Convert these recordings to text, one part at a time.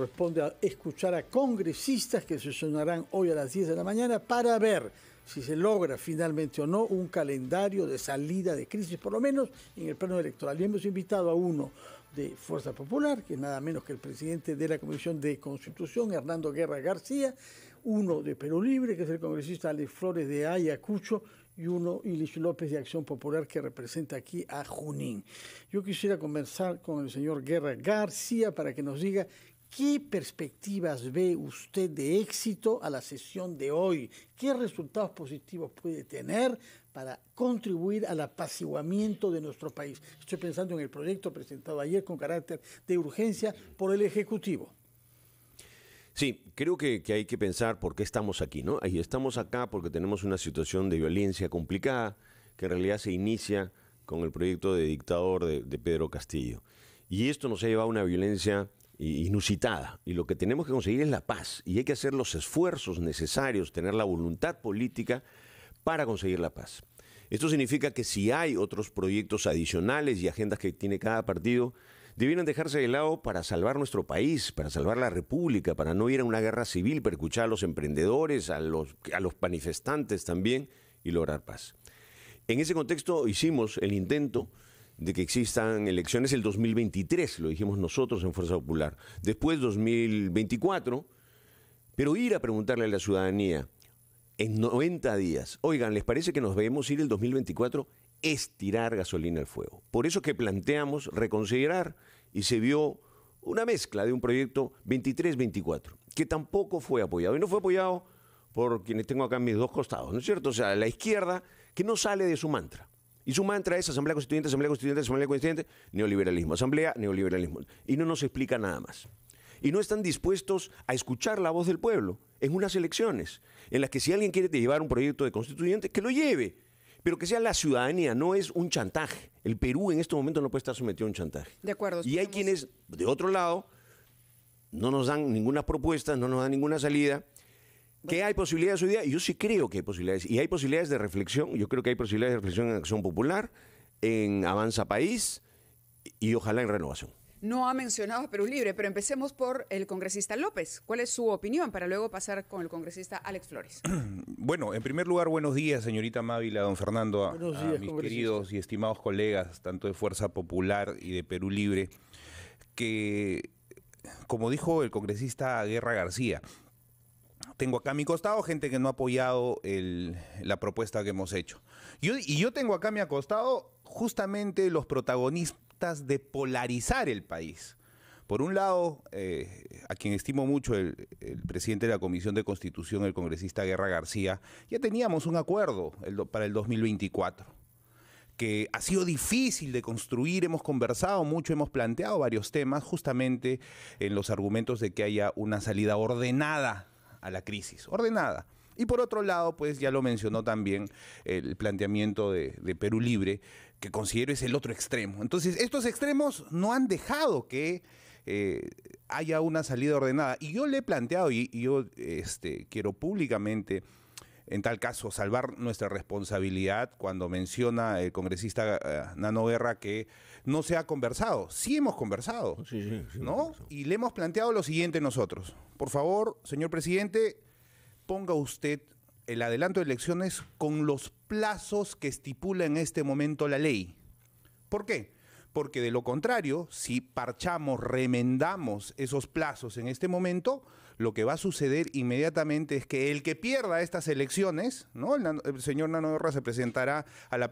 responde a escuchar a congresistas que se sonarán hoy a las 10 de la mañana para ver si se logra finalmente o no un calendario de salida de crisis, por lo menos en el plano electoral. Y hemos invitado a uno de Fuerza Popular, que es nada menos que el presidente de la Comisión de Constitución, Hernando Guerra García, uno de Perú Libre, que es el congresista Alex Flores de Ayacucho, y uno, Ilish López de Acción Popular, que representa aquí a Junín. Yo quisiera conversar con el señor Guerra García para que nos diga ¿Qué perspectivas ve usted de éxito a la sesión de hoy? ¿Qué resultados positivos puede tener para contribuir al apaciguamiento de nuestro país? Estoy pensando en el proyecto presentado ayer con carácter de urgencia por el Ejecutivo. Sí, creo que, hay que pensar por qué estamos aquí, ¿no? Y estamos acá porque tenemos una situación de violencia complicada que en realidad se inicia con el proyecto de dictador de Pedro Castillo. Y esto nos ha llevado a una violencia inusitada. Y lo que tenemos que conseguir es la paz. Y hay que hacer los esfuerzos necesarios, tener la voluntad política para conseguir la paz. Esto significa que si hay otros proyectos adicionales y agendas que tiene cada partido, debieran dejarse de lado para salvar nuestro país, para salvar la República, para no ir a una guerra civil, escuchar a los emprendedores, a los, a los manifestantes también y lograr paz. En ese contexto hicimos el intento de que existan elecciones el 2023, lo dijimos nosotros en Fuerza Popular, después 2024, pero ir a preguntarle a la ciudadanía en 90 días, oigan, ¿les parece que nos vemos ir el 2024? Es tirar gasolina al fuego. Por eso que planteamos reconsiderar y se vio una mezcla de un proyecto 23-24, que tampoco fue apoyado. Y no fue apoyado por quienes tengo acá en mis dos costados, ¿no es cierto? O sea, la izquierda que no sale de su mantra. Y su mantra es Asamblea Constituyente, Asamblea Constituyente, Asamblea Constituyente, neoliberalismo, Asamblea, neoliberalismo. Y no nos explica nada más. Y no están dispuestos a escuchar la voz del pueblo en unas elecciones, en las que si alguien quiere llevar un proyecto de constituyente, que lo lleve, pero que sea la ciudadanía, no es un chantaje. El Perú en este momento no puede estar sometido a un chantaje. De acuerdo. Y hay quienes, de otro lado, no nos dan ninguna propuesta, no nos dan ninguna salida, ¿Qué hay posibilidades hoy día, yo sí creo que hay posibilidades, y hay posibilidades de reflexión, yo creo que hay posibilidades de reflexión en Acción Popular, en Avanza País y ojalá en Renovación. No ha mencionado a Perú Libre, pero empecemos por el congresista López. ¿Cuál es su opinión para luego pasar con el congresista Alex Flores? Bueno, en primer lugar, buenos días, señorita Mávila, don Fernando, a mis queridos y estimados colegas, tanto de Fuerza Popular y de Perú Libre, que, como dijo el congresista Guerra García, tengo acá a mi costado gente que no ha apoyado la propuesta que hemos hecho. y yo tengo acá a mi costado justamente los protagonistas de polarizar el país. Por un lado, eh, a quien estimo mucho, el, presidente de la Comisión de Constitución, el congresista Guerra García, ya teníamos un acuerdo para el 2024, que ha sido difícil de construir, hemos conversado mucho, hemos planteado varios temas, justamente en los argumentos de que haya una salida ordenada a la crisis, ordenada. Y por otro lado, pues ya lo mencionó también el planteamiento de, Perú Libre, que considero es el otro extremo. Entonces, estos extremos no han dejado que eh, haya una salida ordenada. Y yo le he planteado, y, yo este, quiero públicamente en tal caso, salvar nuestra responsabilidad cuando menciona el congresista eh, Nano Guerra que no se ha conversado. Sí hemos conversado, ¿no? Y le hemos planteado lo siguiente nosotros. Por favor, señor presidente, ponga usted el adelanto de elecciones con los plazos que estipula en este momento la ley. ¿Por qué? porque de lo contrario, si parchamos, remendamos esos plazos en este momento, lo que va a suceder inmediatamente es que el que pierda estas elecciones, ¿no? El, señor Nano se presentará a la,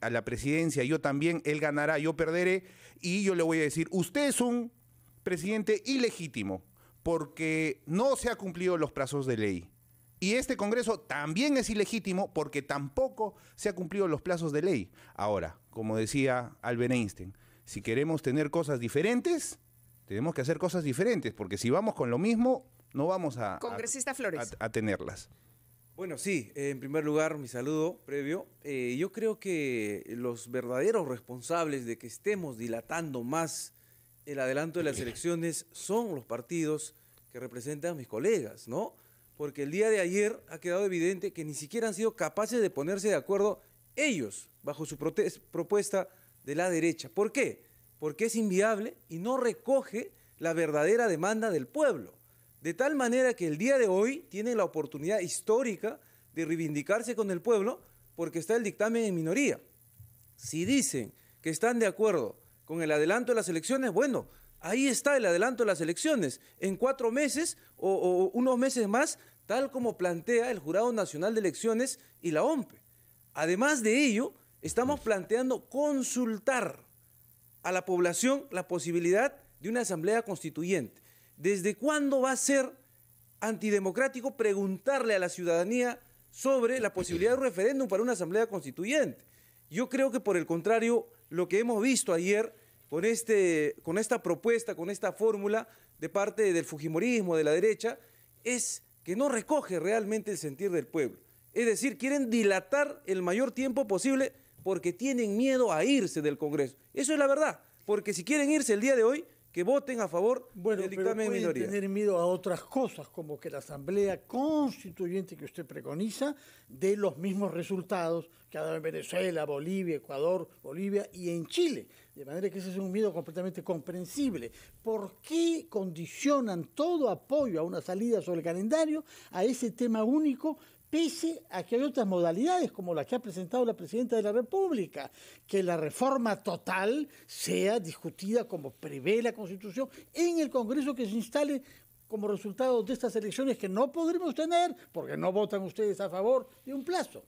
a la presidencia, yo también, él ganará, yo perderé, y yo le voy a decir, usted es un presidente ilegítimo, porque no se ha cumplido los plazos de ley. Y este Congreso también es ilegítimo porque tampoco se han cumplido los plazos de ley. Ahora, como decía Albert Einstein, si queremos tener cosas diferentes, tenemos que hacer cosas diferentes, porque si vamos con lo mismo, no vamos a, tenerlas. Bueno, sí, en primer lugar, mi saludo previo. Eh, yo creo que los verdaderos responsables de que estemos dilatando más el adelanto de las elecciones son los partidos que representan mis colegas, ¿no? porque el día de ayer ha quedado evidente que ni siquiera han sido capaces de ponerse de acuerdo ellos bajo su propuesta de la derecha. ¿Por qué? Porque es inviable y no recoge la verdadera demanda del pueblo. De tal manera que el día de hoy tiene la oportunidad histórica de reivindicarse con el pueblo porque está el dictamen en minoría. Si dicen que están de acuerdo con el adelanto de las elecciones, bueno, ahí está el adelanto de las elecciones. En cuatro meses o, o unos meses más tal como plantea el Jurado Nacional de Elecciones y la OMPE. Además de ello, estamos planteando consultar a la población la posibilidad de una asamblea constituyente. ¿Desde cuándo va a ser antidemocrático preguntarle a la ciudadanía sobre la posibilidad de un referéndum para una asamblea constituyente? Yo creo que por el contrario, lo que hemos visto ayer con, este, con esta propuesta, con esta fórmula de parte del Fujimorismo, de la derecha, es que no recoge realmente el sentir del pueblo. Es decir, quieren dilatar el mayor tiempo posible porque tienen miedo a irse del Congreso. Eso es la verdad, porque si quieren irse el día de hoy, que voten a favor bueno, del dictamen de minoría. tener miedo a otras cosas, como que la Asamblea Constituyente que usted preconiza dé los mismos resultados que ha dado en Venezuela, Bolivia, Ecuador, Bolivia y en Chile. De manera que ese es un miedo completamente comprensible. ¿Por qué condicionan todo apoyo a una salida sobre el calendario a ese tema único pese a que hay otras modalidades como la que ha presentado la Presidenta de la República, que la reforma total sea discutida como prevé la Constitución en el Congreso que se instale como resultado de estas elecciones que no podremos tener porque no votan ustedes a favor de un plazo.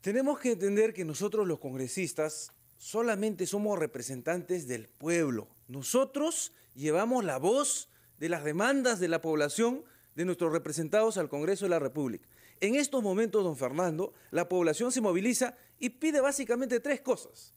Tenemos que entender que nosotros los congresistas solamente somos representantes del pueblo. Nosotros llevamos la voz de las demandas de la población de nuestros representados al Congreso de la República. En estos momentos, don Fernando, la población se moviliza y pide básicamente tres cosas.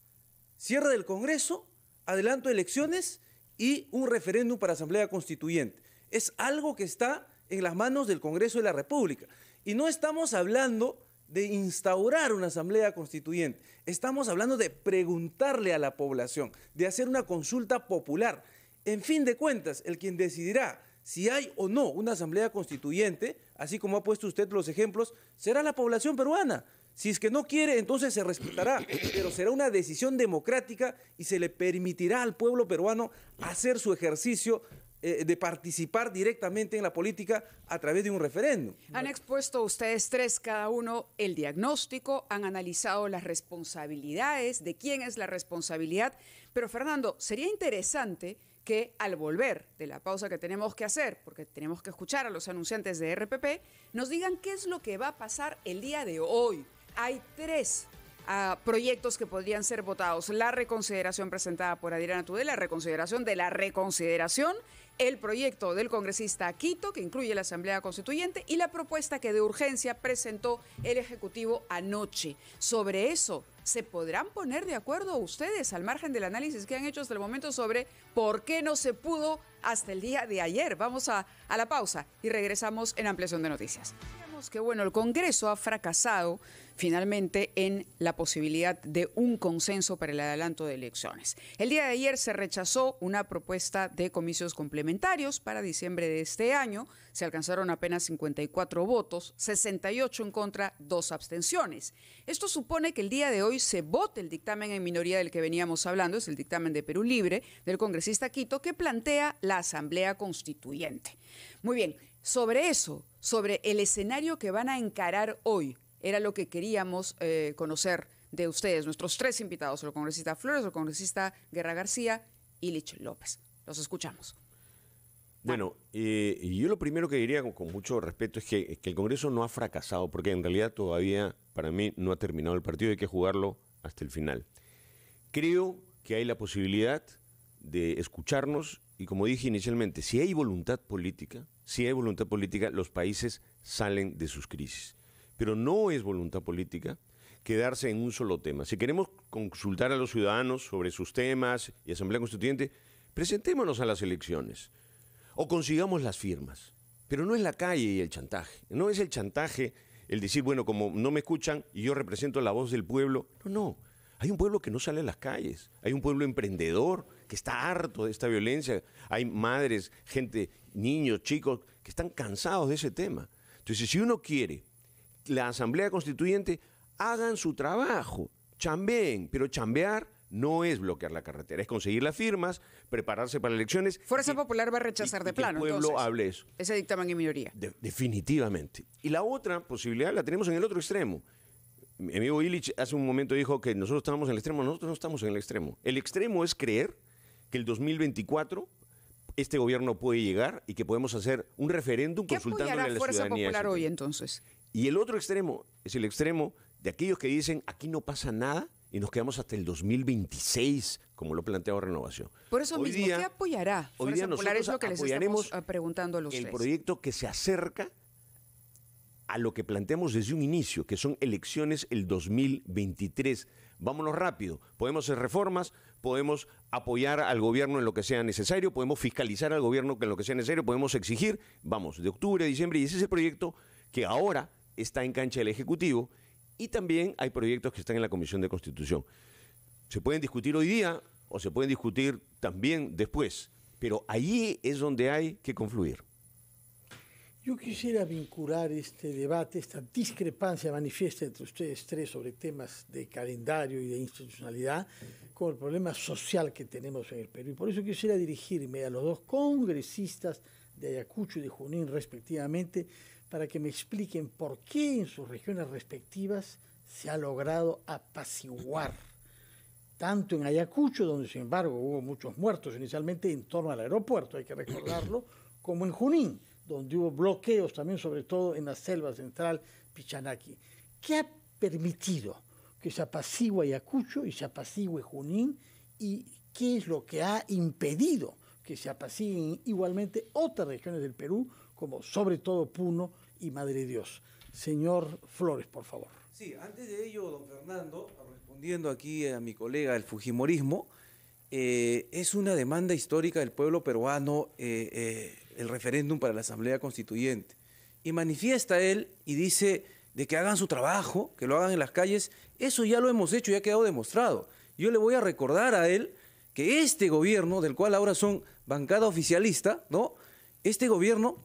Cierre del Congreso, adelanto de elecciones y un referéndum para Asamblea Constituyente. Es algo que está en las manos del Congreso de la República. Y no estamos hablando de instaurar una asamblea constituyente. Estamos hablando de preguntarle a la población, de hacer una consulta popular. En fin de cuentas, el quien decidirá si hay o no una asamblea constituyente así como ha puesto usted los ejemplos, será la población peruana. Si es que no quiere, entonces se respetará, pero será una decisión democrática y se le permitirá al pueblo peruano hacer su ejercicio eh, de participar directamente en la política a través de un referéndum. Han expuesto ustedes tres cada uno el diagnóstico, han analizado las responsabilidades, de quién es la responsabilidad, pero Fernando, sería interesante que al volver de la pausa que tenemos que hacer, porque tenemos que escuchar a los anunciantes de RPP, nos digan qué es lo que va a pasar el día de hoy. Hay tres ah, proyectos que podrían ser votados. La reconsideración presentada por Adriana Tudela, la reconsideración de la reconsideración el proyecto del congresista Quito, que incluye la Asamblea Constituyente, y la propuesta que de urgencia presentó el Ejecutivo anoche. Sobre eso, ¿se podrán poner de acuerdo ustedes al margen del análisis que han hecho hasta el momento sobre por qué no se pudo hasta el día de ayer? Vamos a, a la pausa y regresamos en ampliación de noticias que bueno, el Congreso ha fracasado finalmente en la posibilidad de un consenso para el adelanto de elecciones. El día de ayer se rechazó una propuesta de comicios complementarios para diciembre de este año. Se alcanzaron apenas 54 votos, 68 en contra, dos abstenciones. Esto supone que el día de hoy se vote el dictamen en minoría del que veníamos hablando, es el dictamen de Perú Libre del congresista Quito que plantea la Asamblea Constituyente. Muy bien, sobre eso sobre el escenario que van a encarar hoy. Era lo que queríamos eh, conocer de ustedes, nuestros tres invitados, el congresista Flores, el congresista Guerra García y Lich López. Los escuchamos. Bueno, eh, yo lo primero que diría con, mucho respeto es que, es que, el Congreso no ha fracasado, porque en realidad todavía para mí no ha terminado el partido, hay que jugarlo hasta el final. Creo que hay la posibilidad de escucharnos y como dije inicialmente, si hay voluntad política, si hay voluntad política, los países salen de sus crisis. Pero no es voluntad política quedarse en un solo tema. Si queremos consultar a los ciudadanos sobre sus temas y Asamblea Constituyente, presentémonos a las elecciones o consigamos las firmas. Pero no es la calle y el chantaje. No es el chantaje el decir, bueno, como no me escuchan y yo represento la voz del pueblo. No, no. Hay un pueblo que no sale a las calles. Hay un pueblo emprendedor que está harto de esta violencia. Hay madres, gente, niños, chicos, que están cansados de ese tema. Entonces, si uno quiere la Asamblea Constituyente, hagan su trabajo, chambeen, pero chambear no es bloquear la carretera, es conseguir las firmas, prepararse para elecciones. Fuerza Popular va a rechazar de plano. Que el pueblo hable eso. Ese dictamen en minoría. definitivamente. Y la otra posibilidad la tenemos en el otro extremo. Mi amigo Illich hace un momento dijo que nosotros estamos en el extremo, nosotros no estamos en el extremo. El extremo es creer que el 2024 este gobierno puede llegar y que podemos hacer un referéndum consultándole a la Fuerza Popular hoy entonces? Y el otro extremo es el extremo de aquellos que dicen aquí no pasa nada y nos quedamos hasta el 2026, como lo planteaba Renovación. Por eso mismo, ¿qué apoyará? Hoy que les ah, preguntando a los El proyecto que se acerca a lo que planteamos desde un inicio, que son elecciones el 2023. Vámonos rápido, podemos hacer reformas, podemos apoyar al gobierno en lo que sea necesario, podemos fiscalizar al gobierno en lo que sea necesario, podemos exigir, vamos, de octubre, a diciembre, y ese es el proyecto que ahora está en cancha del Ejecutivo y también hay proyectos que están en la Comisión de Constitución. Se pueden discutir hoy día o se pueden discutir también después, pero allí es donde hay que confluir. Yo quisiera vincular este debate, esta discrepancia manifiesta entre ustedes tres sobre temas de calendario y de institucionalidad, con el problema social que tenemos en el Perú. Y por eso quisiera dirigirme a los dos congresistas de Ayacucho y de Junín respectivamente, para que me expliquen por qué en sus regiones respectivas se ha logrado apaciguar tanto en Ayacucho, donde sin embargo hubo muchos muertos inicialmente en torno al aeropuerto, hay que recordarlo, como en Junín, donde hubo bloqueos también, sobre todo en la selva central Pichanaki. ¿Qué ha permitido que se apacigue Ayacucho y se apacigue Junín? ¿Y qué es lo que ha impedido que se apaciguen igualmente otras regiones del Perú, como sobre todo Puno y Madre Dios? Señor Flores, por favor. Sí, antes de ello, don Fernando, respondiendo aquí a mi colega el Fujimorismo, eh, es una demanda histórica del pueblo peruano. Eh, eh, el referéndum para la Asamblea Constituyente. Y manifiesta él y dice de que hagan su trabajo, que lo hagan en las calles, eso ya lo hemos hecho, ya ha quedado demostrado. Yo le voy a recordar a él que este gobierno, del cual ahora son bancada oficialista, ¿no? Este gobierno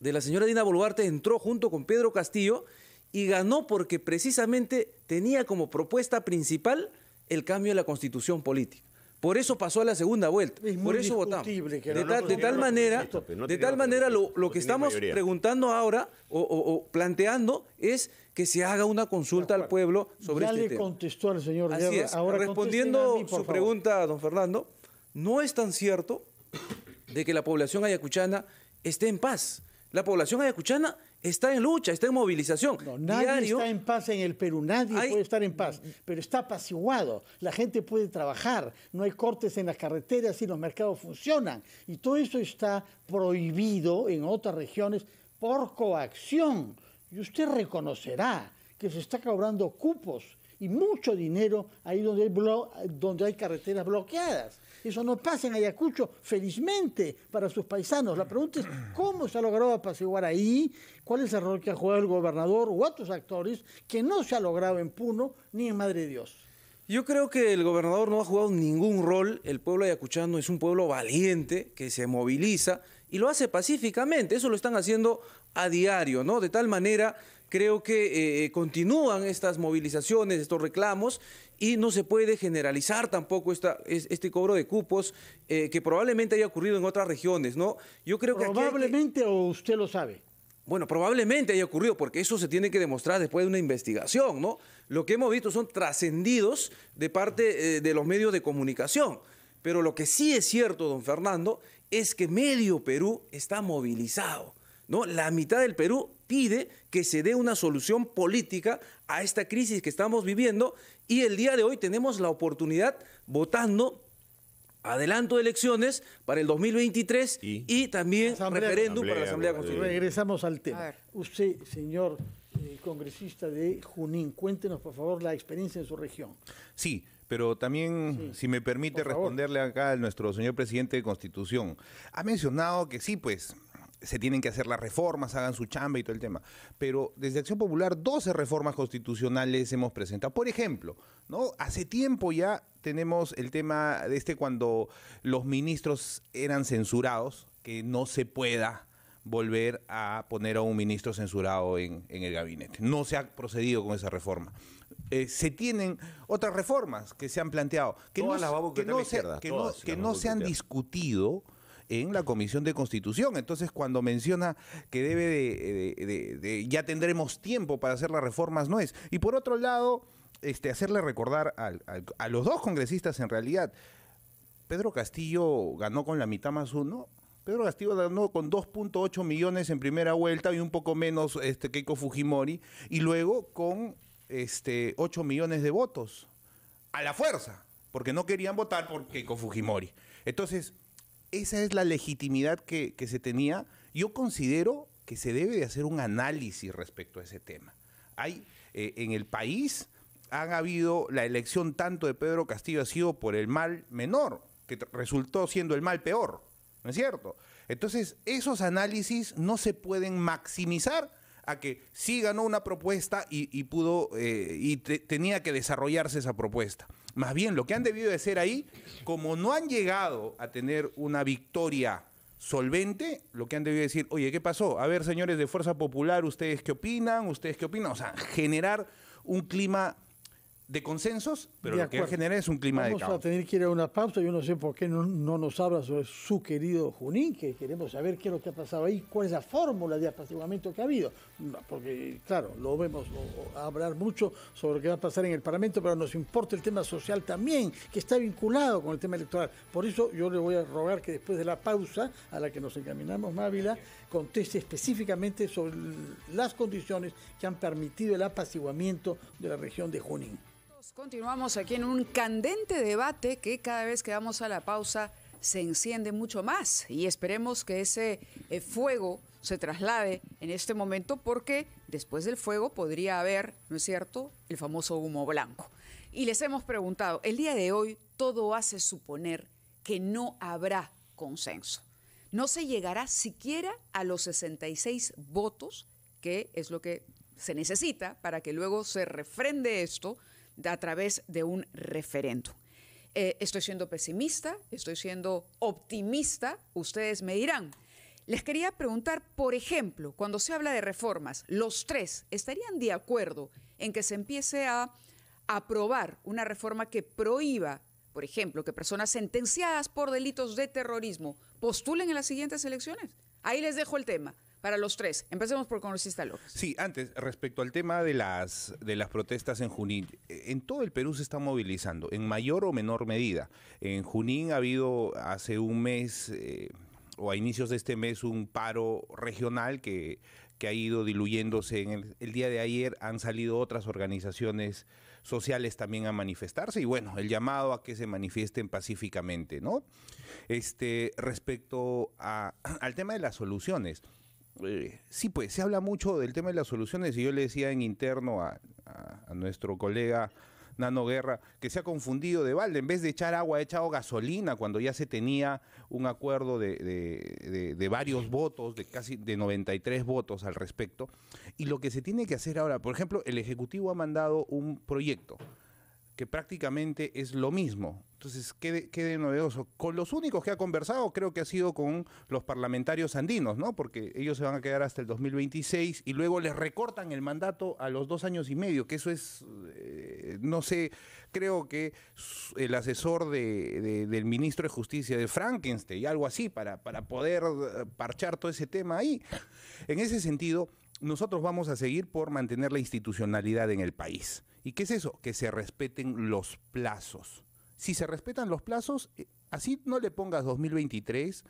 de la señora Dina Boluarte entró junto con Pedro Castillo y ganó porque precisamente tenía como propuesta principal el cambio de la constitución política. Por eso pasó a la segunda vuelta. por eso votamos. de, tal manera, de tal manera lo, que estamos preguntando ahora o, planteando es que se haga una consulta al pueblo sobre este tema. Ya le contestó al señor. Ahora respondiendo su pregunta, don Fernando, no es tan cierto de que la población ayacuchana esté en paz. La población ayacuchana está en lucha, está en movilización. nadie está en paz en el Perú, nadie puede estar en paz, pero está apaciguado, la gente puede trabajar, no hay cortes en las carreteras y los mercados funcionan. Y todo eso está prohibido en otras regiones por coacción. Y usted reconocerá que se está cobrando cupos y mucho dinero ahí donde donde hay carreteras bloqueadas. Eso no pasa en Ayacucho, felizmente, para sus paisanos. La pregunta es, ¿cómo se ha logrado apaciguar ahí? ¿Cuál es el rol que ha jugado el gobernador u otros actores que no se ha logrado en Puno ni en Madre de Dios? Yo creo que el gobernador no ha jugado ningún rol. El pueblo ayacuchano es un pueblo valiente que se moviliza y lo hace pacíficamente. Eso lo están haciendo a diario, ¿no? De tal manera creo que eh, eh, continúan estas movilizaciones, estos reclamos, y no se puede generalizar tampoco este cobro de cupos eh, que probablemente haya ocurrido en otras regiones, ¿no? Yo creo que... Probablemente o usted lo sabe. Bueno, probablemente haya ocurrido, porque eso se tiene que demostrar después de una investigación, ¿no? Lo que hemos visto son trascendidos de parte de los medios de comunicación. Pero lo que sí es cierto, don Fernando, es que medio Perú está movilizado. ¿no? La mitad del Perú pide que se dé una solución política a esta crisis que estamos viviendo y el día de hoy tenemos la oportunidad votando adelanto de elecciones para el 2023 y, también referéndum para la Asamblea Constitucional. Regresamos al tema. Usted, señor eh, congresista de Junín, cuéntenos por favor la experiencia en su región. Sí, pero también, si me permite responderle acá a nuestro señor presidente de Constitución, ha mencionado que sí, pues se tienen que hacer las reformas, hagan su chamba y todo el tema. Pero desde Acción Popular, 12 reformas constitucionales hemos presentado. Por ejemplo, ¿no? Hace tiempo ya tenemos el tema de este cuando los ministros eran censurados, que no se pueda volver a poner a un ministro censurado en, el gabinete. No se ha procedido con esa reforma. Eh, se tienen otras reformas que se han planteado, que no, las que que no, que no se han discutido en la Comisión de Constitución. Entonces, cuando menciona que debe eh, de, ya tendremos tiempo para hacer las reformas, no es. Y por otro lado, este, hacerle recordar a los dos congresistas en realidad, Pedro Castillo ganó con la mitad más uno. Pedro Castillo ganó con 2.8 millones en primera vuelta y un poco menos este, Keiko Fujimori, y luego con este, 8 millones de votos, a la fuerza, porque no querían votar por Keiko Fujimori. Entonces, esa es la legitimidad que, se tenía. Yo considero que se debe de hacer un análisis respecto a ese tema. Hay eh, en el país han habido la elección tanto de Pedro Castillo ha sido por el mal menor, que resultó siendo el mal peor, ¿no es cierto? Entonces, esos análisis no se pueden maximizar a que sí ganó una propuesta y, pudo eh, y tenía que desarrollarse esa propuesta. Más bien, lo que han debido de hacer ahí, como no han llegado a tener una victoria solvente, lo que han debido decir, oye, ¿qué pasó? A ver, señores de Fuerza Popular, ¿ustedes qué opinan? ¿Ustedes qué opinan? O sea, generar un clima de consensos, pero de lo que genera es un clima de caos. Vamos a tener que ir a una pausa. Yo no sé por qué no, nos habla sobre su querido Junín, que queremos saber qué es lo que ha pasado ahí, cuál es la fórmula de apaciguamiento que ha habido. Porque, claro, lo vemos hablar mucho sobre lo que va a pasar en el Parlamento, pero nos importa el tema social también, que está vinculado con el tema electoral. Por eso yo le voy a rogar que después de la pausa a la que nos encaminamos, Mávila, conteste específicamente sobre las condiciones que han permitido el apaciguamiento de la región de Junín. Continuamos aquí en un candente debate que cada vez que vamos a la pausa se enciende mucho más y esperemos que ese eh, fuego se traslade en este momento porque después del fuego podría haber, ¿no es cierto?, el famoso humo blanco. Y les hemos preguntado, el día de hoy todo hace suponer que no habrá consenso no se llegará siquiera a los 66 votos, que es lo que se necesita para que luego se refrende esto a través de un referendo. Eh, estoy siendo pesimista, estoy siendo optimista, ustedes me dirán. Les quería preguntar, por ejemplo, cuando se habla de reformas, los tres estarían de acuerdo en que se empiece a aprobar una reforma que prohíba por ejemplo, que personas sentenciadas por delitos de terrorismo postulen en las siguientes elecciones. Ahí les dejo el tema para los tres. Empecemos por congresista López. Sí, antes, respecto al tema de las, de las protestas en Junín, eh, en todo el Perú se está movilizando, en mayor o menor medida. En Junín ha habido hace un mes... Eh, o a inicios de este mes un paro regional que, ha ido diluyéndose. En el, día de ayer han salido otras organizaciones sociales también a manifestarse y bueno, el llamado a que se manifiesten pacíficamente, ¿no? Este, respecto al tema de las soluciones. Eh, sí, pues se habla mucho del tema de las soluciones y yo le decía en interno a nuestro colega Nano Guerra, que se ha confundido de balde. En vez de echar agua, ha echado gasolina cuando ya se tenía un acuerdo de, de, de, de varios votos, de casi de 93 votos al respecto. Y lo que se tiene que hacer ahora, por ejemplo, el Ejecutivo ha mandado un proyecto que prácticamente es lo mismo. Entonces, qué qué novedoso. Con los únicos que ha conversado creo que ha sido con los parlamentarios andinos, ¿no? Porque ellos se van a quedar hasta el 2026 y luego les recortan el mandato a los dos años y medio, que eso es, eh, no sé, creo que el asesor del ministro de Justicia de Frankenstein y algo así para, para poder eh, parchar todo ese tema ahí. En ese sentido, nosotros vamos a seguir por mantener la institucionalidad en el país ¿Y qué es eso? Que se respeten los plazos. Si se respetan los plazos, eh, así no le pongas 2023,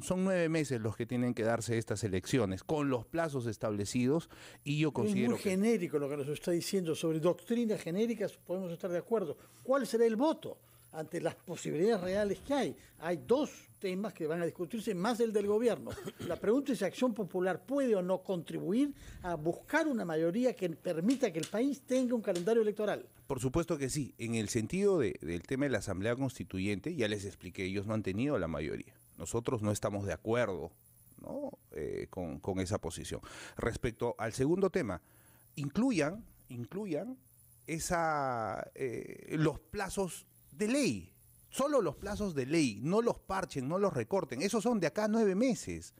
son nueve meses los que tienen que darse estas elecciones, con los plazos establecidos, y yo considero... Es muy genérico lo que nos está diciendo sobre doctrinas genéricas, podemos estar de acuerdo. ¿Cuál será el voto? ante las posibilidades reales que hay. Hay dos temas que van a discutirse, más el del gobierno. La pregunta es si Acción Popular puede o no contribuir a buscar una mayoría que permita que el país tenga un calendario electoral. Por supuesto que sí, en el sentido del tema de la Asamblea Constituyente, ya les expliqué, ellos no han tenido la mayoría. Nosotros no estamos de acuerdo eh, con, esa posición. Respecto al segundo tema, incluyan, incluyan esa, eh, los plazos de ley. Solo los plazos de ley, no los parchen, no los recorten. Esos son de acá nueve meses.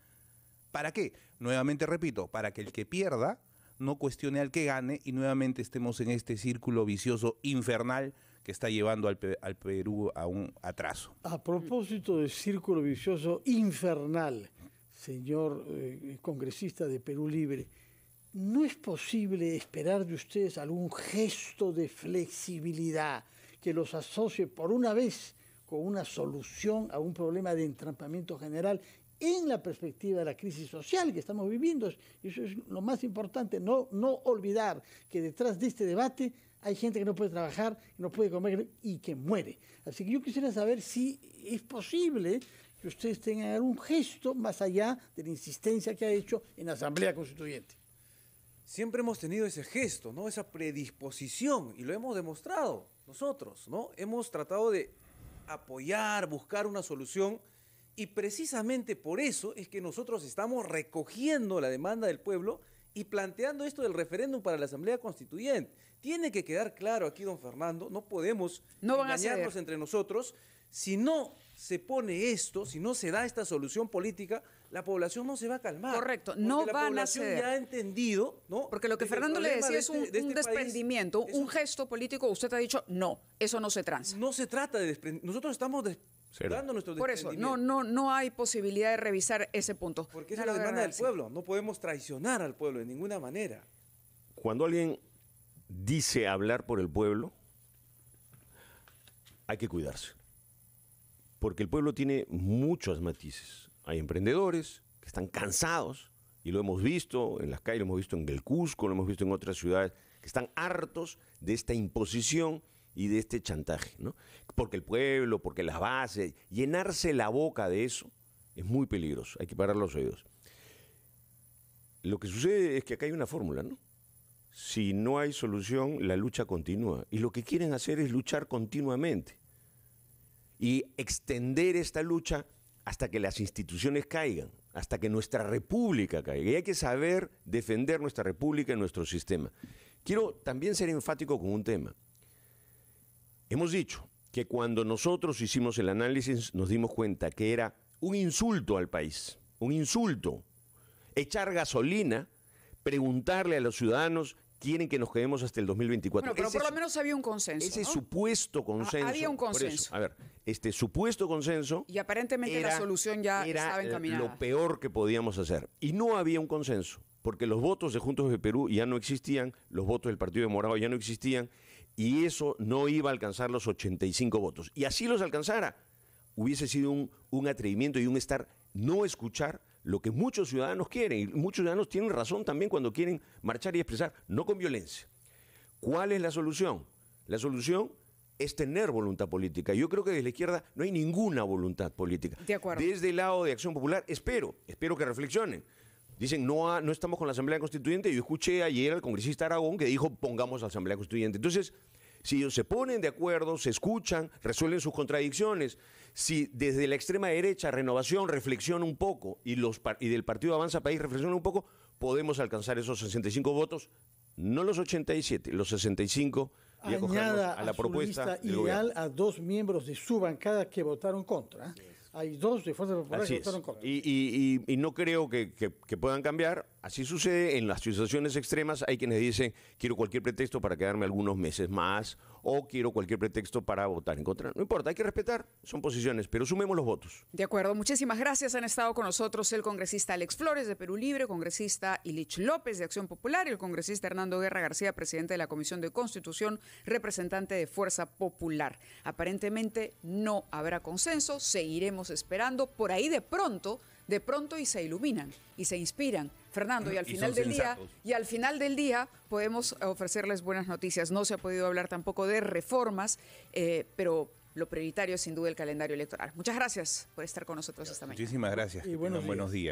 ¿Para qué? Nuevamente repito, para que el que pierda no cuestione al que gane y nuevamente estemos en este círculo vicioso infernal que está llevando al, Perú a un atraso. A propósito del círculo vicioso infernal, señor eh, congresista de Perú Libre, ¿no es posible esperar de ustedes algún gesto de flexibilidad? que los asocie por una vez con una solución a un problema de entrampamiento general en la perspectiva de la crisis social que estamos viviendo. Eso es lo más importante, no, no olvidar que detrás de este debate hay gente que no puede trabajar, que no puede comer y que muere. Así que yo quisiera saber si es posible que ustedes tengan algún gesto más allá de la insistencia que ha hecho en la Asamblea Constituyente. Siempre hemos tenido ese gesto, ¿no? esa predisposición, y lo hemos demostrado nosotros, ¿no? Hemos tratado de apoyar, buscar una solución y precisamente por eso es que nosotros estamos recogiendo la demanda del pueblo y planteando esto del referéndum para la Asamblea Constituyente. Tiene que quedar claro aquí, don Fernando, no podemos no engañarnos entre nosotros. Si no se pone esto, si no se da esta solución política, la población no se va a calmar. Correcto, no van a ser. ya ha entendido, Porque lo que Fernando le decía es este- un, este desprendimiento, un gesto político. Usted ha dicho, no, eso no se tranza. No se trata de desprendimiento. Nosotros estamos desprendimiento. por eso, no, no, no hay posibilidad de revisar ese punto. Porque es la demanda del pueblo. No podemos traicionar al pueblo de ninguna manera. Cuando alguien dice hablar por el pueblo, hay que cuidarse. Porque el pueblo tiene muchos matices hay emprendedores que están cansados, y lo hemos visto en las calles, lo hemos visto en el Cusco, lo hemos visto en otras ciudades, que están hartos de esta imposición y de este chantaje, Porque el pueblo, porque las bases, llenarse la boca de eso es muy peligroso, hay que parar los oídos. Lo que sucede es que acá hay una fórmula, ¿no? Si no hay solución, la lucha continúa. Y lo que quieren hacer es luchar continuamente y extender esta lucha hasta que las instituciones caigan, hasta que nuestra república caiga. Y hay que saber defender nuestra república y nuestro sistema. Quiero también ser enfático con un tema. Hemos dicho que cuando nosotros hicimos el análisis nos dimos cuenta que era un insulto al país, un insulto. Echar gasolina, preguntarle a los ciudadanos quieren que nos quedemos hasta el 2024. pero por lo menos había un consenso. Ese supuesto consenso. Había un consenso. a ver, este supuesto consenso. Y aparentemente la solución ya estaba eh, encaminada. Lo peor que podíamos hacer. Y no había un consenso, porque los votos de Juntos de Perú ya no existían, los votos del Partido de Morado ya no existían, y eso no iba a alcanzar los 85 votos. Y así los alcanzara. Hubiese sido un, un atrevimiento y un estar no escuchar lo que muchos ciudadanos quieren. Y muchos ciudadanos tienen razón también cuando quieren marchar y expresar, no con violencia. ¿Cuál es la solución? La solución es tener voluntad política. Yo creo que desde la izquierda no hay ninguna voluntad política. De acuerdo. Desde el lado de Acción Popular, espero, espero que reflexionen. Dicen, no, no estamos con la Asamblea Constituyente. Yo escuché ayer al congresista Aragón que dijo, pongamos a la Asamblea Constituyente. Entonces, si ellos se ponen de acuerdo, se escuchan, resuelven sus contradicciones, si desde la extrema derecha Renovación reflexiona un poco y, los, del partido Avanza País reflexiona un poco, podemos alcanzar esos 65 votos, no los 87, los 65 y Añada a la a propuesta ideal a dos miembros de su bancada que votaron contra hay dos de Fuerza Y, no creo que, puedan cambiar. Así sucede en las situaciones extremas. Hay quienes dicen, quiero cualquier pretexto para quedarme algunos meses más o quiero cualquier pretexto para votar en contra. No importa, hay que respetar, son posiciones, pero sumemos los votos. De acuerdo, muchísimas gracias. Han estado con nosotros el congresista Alex Flores de Perú Libre, congresista Ilich López de Acción Popular y el congresista Hernando Guerra García, presidente de la Comisión de Constitución, representante de Fuerza Popular. Aparentemente no habrá consenso, seguiremos esperando. Por ahí de pronto de pronto y se iluminan y se inspiran. Fernando, y mm, al final del día, y al final del día podemos ofrecerles buenas noticias. No se ha podido hablar tampoco de reformas, eh, pero lo prioritario es sin duda el calendario electoral. Muchas gracias por estar con nosotros esta mañana. Muchísimas gracias. Y buenos, días.